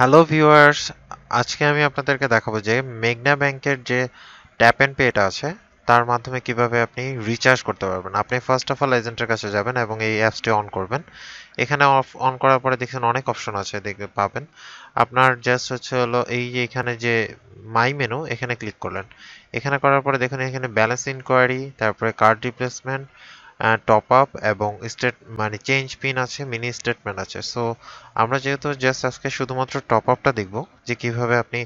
hello viewers আজকে আমি আপনাদেরকে দেখাবো যে মেঘনা ব্যাংকের যে ট্যাপ অ্যান্ড পেটা আছে তার মাধ্যমে কিভাবে আপনি রিচার্জ করতে পারবেন আপনি ফার্স্ট অফ অল এজেন্টের কাছে যাবেন এবং এই অ্যাপসটি অন করবেন এখানে অফ অন করার পরে দেখছেন অনেক অপশন আছে দেখবে পাবেন আপনার জাস্ট হচ্ছে হলো এই যে এখানে যে মাই মেনু এখানে ক্লিক করলেন এখানে করার পরে দেখুন এখানে ব্যালেন্স ইনকোয়ারি তারপরে কার্ড রিপ্লেসমেন্ট টপ আপ এবং স্টেট মানে চেঞ্জ পিন আছে মিনি স্টেটমেন্ট আছে সো আমরা যেহেতু জাস্ট আজকে শুধুমাত্র টপ আপটা দেখব যে কিভাবে আপনি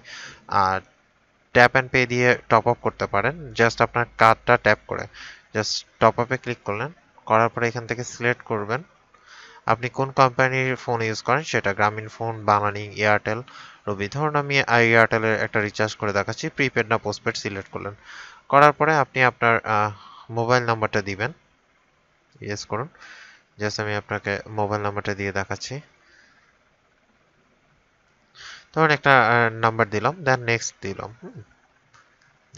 ট্যাপ অ্যান্ড পে দিয়ে টপ আপ করতে পারেন জাস্ট আপনার কার্ডটা ট্যাপ করে জাস্ট টপ আপে ক্লিক করলেন করার পরে এখান থেকে সিলেক্ট করবেন আপনি কোন কোম্পানির ফোন ইউজ করেন সেটা গ্রামীণ ফোন বাংলানি এয়ারটেল রবি ধরুন আমি এয়ারটেলের একটা রিচার্জ করে দেখাচ্ছি প্রিপেড না পোস্টপেড সিলেক্ট করলেন করার পরে আপনি আপনার মোবাইল নাম্বারটা দিবেন ইয়েস করুন জাস্ট আমি আপনাকে মোবাইল নাম্বারটা দিয়ে দেখাচ্ছি তখন একটা নাম্বার দিলাম দেন নেক্সট দিলাম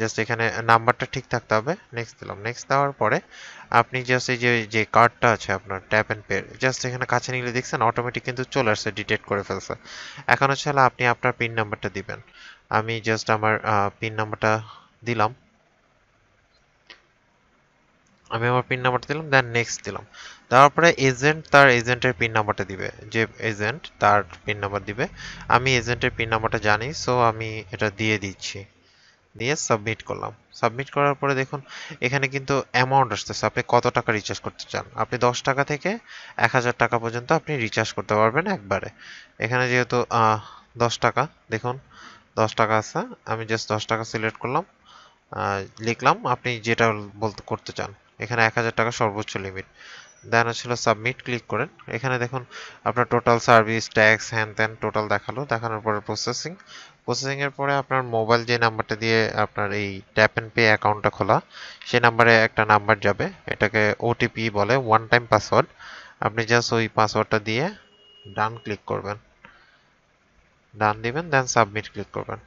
জাস্ট এখানে নাম্বারটা ঠিক থাকতে হবে নেক্সট দিলাম নেক্সট দেওয়ার পরে আপনি জাস্ট এই যে যে কার্ডটা আছে আপনার ট্যাপ অ্যান্ড পে জাস্ট এখানে কাছে নিলে দেখছেন অটোমেটিক কিন্তু চলে আসছে ডিটেক্ট করে ফেলছে এখন হচ্ছে আপনি আপনার পিন নাম্বারটা দিবেন আমি জাস্ট আমার পিন নাম্বারটা দিলাম আমি আমার পিন নাম্বারটা দিলাম দেন নেক্সট দিলাম তারপরে এজেন্ট তার এজেন্টের পিন নাম্বারটা দিবে যে এজেন্ট তার পিন নাম্বার দিবে আমি এজেন্টের পিন নাম্বারটা জানি সো আমি এটা দিয়ে দিচ্ছি দিয়ে সাবমিট করলাম সাবমিট করার পরে দেখুন এখানে কিন্তু অ্যামাউন্ট আসতেছে আপনি কত টাকা রিচার্জ করতে চান আপনি দশ টাকা থেকে এক হাজার টাকা পর্যন্ত আপনি রিচার্জ করতে পারবেন একবারে এখানে যেহেতু দশ টাকা দেখুন দশ টাকা আছে আমি জাস্ট দশ টাকা সিলেক্ট করলাম লিখলাম আপনি যেটা বলতে করতে চান এখানে এক হাজার টাকা সর্বোচ্চ লিমিট দেন হচ্ছিল সাবমিট ক্লিক করেন এখানে দেখুন আপনার টোটাল সার্ভিস ট্যাক্স হ্যান ত্যান টোটাল দেখালো দেখানোর পরে প্রসেসিং প্রসেসিং এর পরে আপনার মোবাইল যে নাম্বারটা দিয়ে আপনার এই ট্যাপ অ্যান্ড পে অ্যাকাউন্টটা খোলা সেই নাম্বারে একটা নাম্বার যাবে এটাকে ওটিপি বলে ওয়ান টাইম পাসওয়ার্ড আপনি জাস্ট ওই পাসওয়ার্ডটা দিয়ে ডান ক্লিক করবেন ডান দিবেন দেন সাবমিট ক্লিক করবেন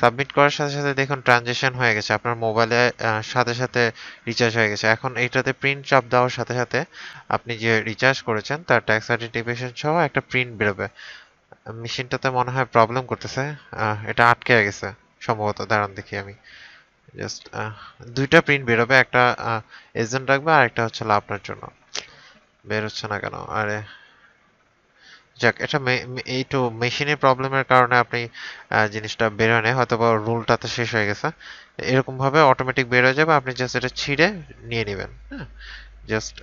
সাবমিট করার সাথে সাথে দেখুন ট্রানজেকশন হয়ে গেছে আপনার মোবাইলে সাথে সাথে রিচার্জ হয়ে গেছে এখন এইটাতে প্রিন্ট চাপ দেওয়ার সাথে সাথে আপনি যে রিচার্জ করেছেন তার ট্যাক্স সার্টিফিকেশন সহ একটা প্রিন্ট বেরোবে মেশিনটাতে মনে হয় প্রবলেম করতেছে এটা আটকে গেছে সম্ভবত দাঁড়ান দেখি আমি জাস্ট দুইটা প্রিন্ট বেরোবে একটা এজেন্ট রাখবে আর একটা হচ্ছে আপনার জন্য বেরোচ্ছে না কেন আরে যাক এটা এই তো মেশিনের প্রবলেমের কারণে আপনি জিনিসটা বেরোয় নেয় হয়তো বা রুলটাতে শেষ হয়ে গেছে এরকমভাবে অটোমেটিক বেরোয় যাবে আপনি জাস্ট এটা ছিঁড়ে নিয়ে নেবেন হ্যাঁ জাস্ট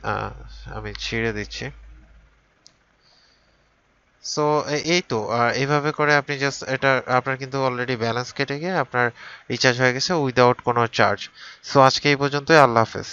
আমি ছিঁড়ে দিচ্ছি সো এই তো এইভাবে করে আপনি জাস্ট এটা আপনার কিন্তু অলরেডি ব্যালেন্স কেটে গিয়ে আপনার রিচার্জ হয়ে গেছে উইদাউট কোনো চার্জ সো আজকে এই পর্যন্তই আল্লাহ হাফেজ